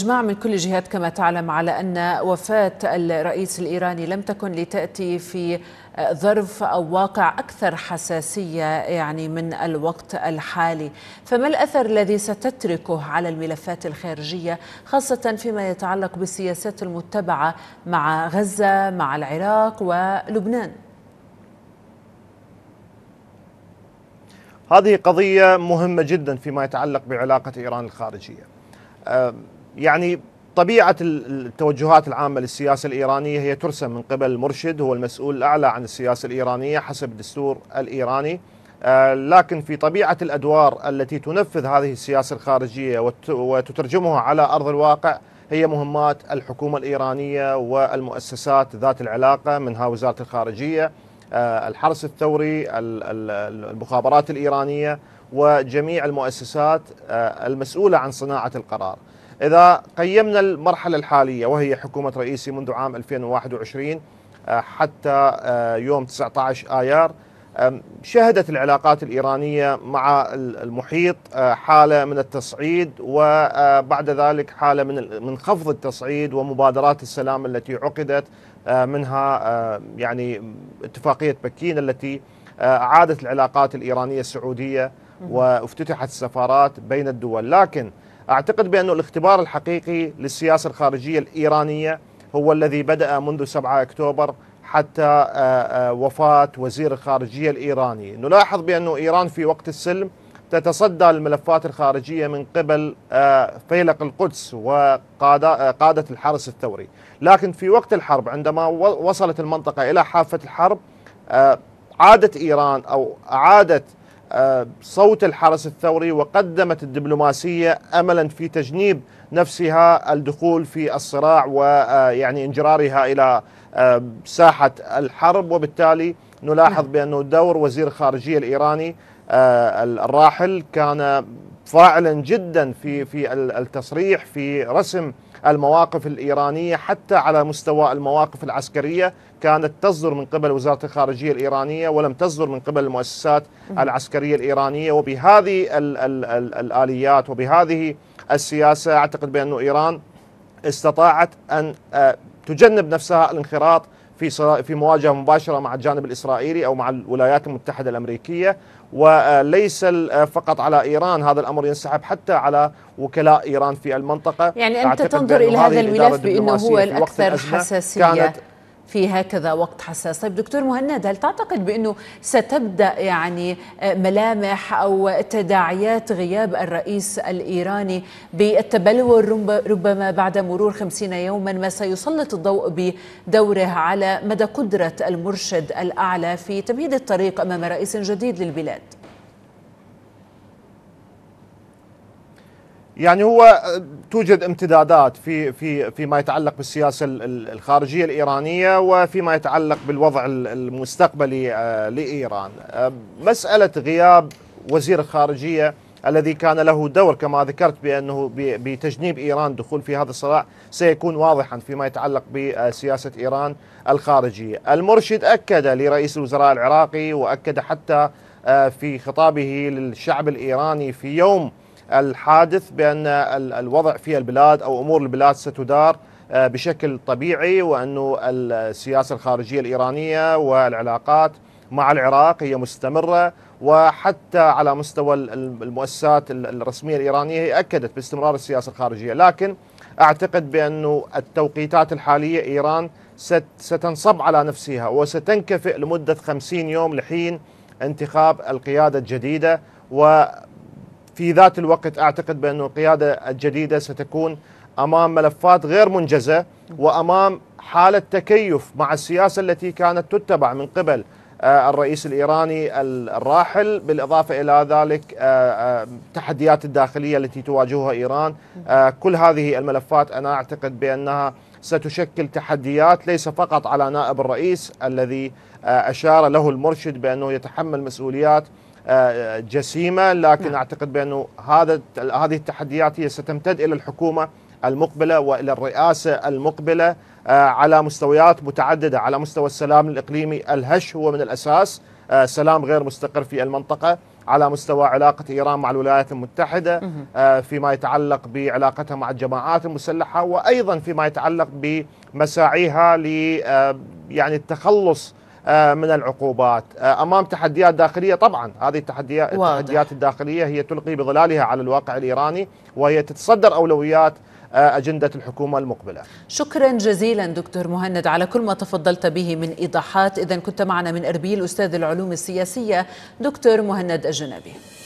إجماع من كل الجهات كما تعلم على أن وفاة الرئيس الإيراني لم تكن لتأتي في ظرف أو واقع أكثر حساسية يعني من الوقت الحالي فما الأثر الذي ستتركه على الملفات الخارجية خاصة فيما يتعلق بالسياسات المتبعة مع غزة مع العراق ولبنان هذه قضية مهمة جدا فيما يتعلق بعلاقة إيران الخارجية يعني طبيعة التوجهات العامة للسياسة الإيرانية هي ترسم من قبل المرشد هو المسؤول الأعلى عن السياسة الإيرانية حسب الدستور الإيراني آه، لكن في طبيعة الأدوار التي تنفذ هذه السياسة الخارجية وتترجمها على أرض الواقع هي مهمات الحكومة الإيرانية والمؤسسات ذات العلاقة منها وزارة الخارجية آه، الحرس الثوري المخابرات الإيرانية وجميع المؤسسات آه، المسؤولة عن صناعة القرار إذا قيمنا المرحلة الحالية وهي حكومة رئيسي منذ عام 2021 آه، حتى آه، يوم 19 آيار شهدت العلاقات الإيرانية مع المحيط آه، حالة من التصعيد وبعد ذلك حالة من من خفض التصعيد ومبادرات السلام التي عقدت منها يعني اتفاقية بكين التي عادت العلاقات الإيرانية السعودية وافتتحت السفارات بين الدول لكن أعتقد بأن الاختبار الحقيقي للسياسة الخارجية الإيرانية هو الذي بدأ منذ 7 أكتوبر حتى آه، آه، وفاة وزير الخارجية الإيراني نلاحظ بأن إيران في وقت السلم تتصدى الملفات الخارجية من قبل آه، فيلق القدس وقادة الحرس الثوري لكن في وقت الحرب عندما وصلت المنطقة إلى حافة الحرب عادت إيران أو أعادت صوت الحرس الثوري وقدمت الدبلوماسية أملا في تجنيب نفسها الدخول في الصراع ويعني آه، انجرارها إلى آه، ساحة الحرب وبالتالي نلاحظ نعم. بأنه دور وزير الخارجية الإيراني آه، الراحل كان فاعلا جدا في في التصريح في رسم المواقف الإيرانية حتى على مستوى المواقف العسكرية كانت تصدر من قبل وزارة الخارجية الإيرانية ولم تصدر من قبل المؤسسات العسكرية الإيرانية وبهذه الـ الـ الـ الآليات وبهذه السياسة أعتقد بأن إيران استطاعت أن آه، تجنب نفسها الانخراط في في مواجهه مباشره مع الجانب الاسرائيلي او مع الولايات المتحده الامريكيه وليس فقط على ايران هذا الامر ينسحب حتى على وكلاء ايران في المنطقه يعني انت تنظر الى هذا الملف بانه هو الاكثر حساسيه كانت في هكذا وقت حساس طيب دكتور مهند هل تعتقد بأنه ستبدأ يعني آه، ملامح أو تداعيات غياب الرئيس الإيراني بالتبلور ربما بعد مرور خمسين يوما ما سيسلط الضوء بدوره على مدى قدرة المرشد الأعلى في تمهيد الطريق أمام رئيس جديد للبلاد يعني هو توجد امتدادات في في فيما يتعلق بالسياسه الخارجيه الايرانيه وفيما يتعلق بالوضع المستقبلي آه، لايران. آه، مساله غياب وزير الخارجيه الذي كان له دور كما ذكرت بانه بتجنيب ايران دخول في هذا الصراع سيكون واضحا فيما يتعلق بسياسه ايران الخارجيه. المرشد اكد لرئيس الوزراء العراقي واكد حتى آه، في خطابه للشعب الايراني في يوم الحادث بأن الوضع في البلاد أو أمور البلاد ستدار آه، بشكل طبيعي وأن السياسة الخارجية الإيرانية والعلاقات مع العراق هي مستمرة وحتى على مستوى المؤسسات الرسمية الإيرانية هي أكدت باستمرار السياسة الخارجية لكن أعتقد بأن التوقيتات الحالية إيران ستنصب على نفسها وستنكفئ لمدة 50 يوم لحين انتخاب القيادة الجديدة و في ذات الوقت أعتقد بأن القيادة الجديدة ستكون أمام ملفات غير منجزة وأمام حالة تكيف مع السياسة التي كانت تتبع من قبل آه، الرئيس الإيراني الراحل بالإضافة إلى ذلك التحديات آه، آه، الداخلية التي تواجهها إيران كل هذه الملفات أنا أعتقد بأنها ستشكل تحديات ليس فقط على نائب الرئيس الذي أشار له المرشد بأنه يتحمل مسؤوليات جسيمه لكن نعم. اعتقد بانه هذا هذه التحديات هي ستمتد الى الحكومه المقبله والى الرئاسه المقبله آه، على مستويات متعدده على مستوى السلام الاقليمي الهش هو من الاساس آه، سلام غير مستقر في المنطقه على مستوى علاقة إيران مع الولايات المتحدة آه، فيما يتعلق بعلاقتها مع الجماعات المسلحة وأيضا فيما يتعلق بمساعيها ل يعني التخلص آه، من العقوبات آه، امام تحديات داخليه طبعا هذه التحديات التحديات الداخليه هي تلقي بظلالها على الواقع الايراني وهي تتصدر اولويات آه، أجندة الحكومة المقبلة شكرا جزيلا دكتور مهند على كل ما تفضلت به من إيضاحات إذا كنت معنا من أربيل أستاذ العلوم السياسية دكتور مهند الجنبي